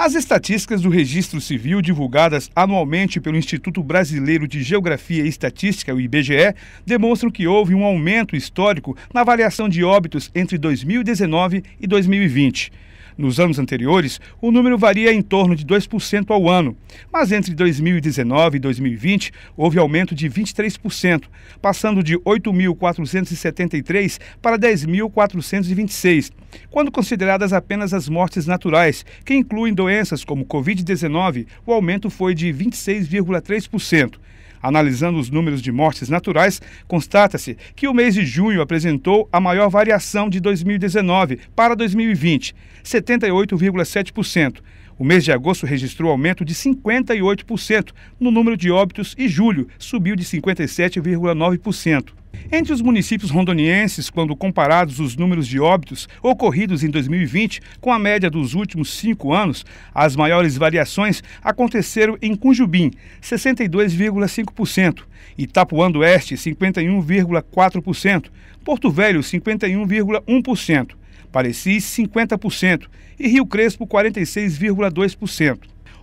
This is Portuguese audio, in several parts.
As estatísticas do Registro Civil, divulgadas anualmente pelo Instituto Brasileiro de Geografia e Estatística, o IBGE, demonstram que houve um aumento histórico na avaliação de óbitos entre 2019 e 2020 nos anos anteriores, o número varia em torno de 2% ao ano, mas entre 2019 e 2020 houve aumento de 23%, passando de 8.473 para 10.426, quando consideradas apenas as mortes naturais, que incluem doenças como Covid-19, o aumento foi de 26,3%. Analisando os números de mortes naturais, constata-se que o mês de junho apresentou a maior variação de 2019 para 2020, 78,7%. O mês de agosto registrou aumento de 58% no número de óbitos e julho subiu de 57,9%. Entre os municípios rondonienses, quando comparados os números de óbitos ocorridos em 2020 com a média dos últimos cinco anos, as maiores variações aconteceram em Cunjubim, 62,5%, Itapuã do Oeste, 51,4%, Porto Velho, 51,1%. Parecis 50% e Rio Crespo 46,2%.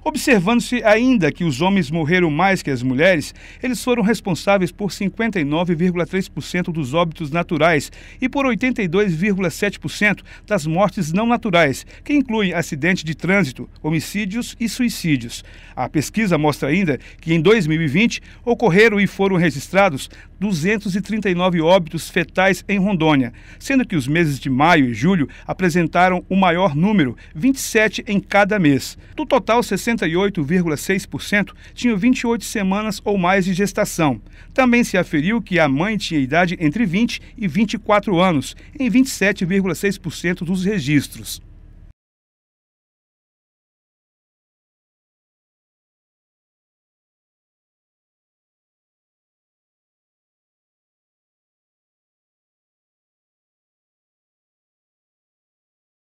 Observando-se ainda que os homens morreram mais que as mulheres, eles foram responsáveis por 59,3% dos óbitos naturais e por 82,7% das mortes não naturais, que incluem acidente de trânsito, homicídios e suicídios. A pesquisa mostra ainda que em 2020 ocorreram e foram registrados 239 óbitos fetais em Rondônia, sendo que os meses de maio e julho apresentaram o maior número, 27 em cada mês. Do total, 60 98,6% tinham 28 semanas ou mais de gestação. Também se aferiu que a mãe tinha idade entre 20 e 24 anos, em 27,6% dos registros.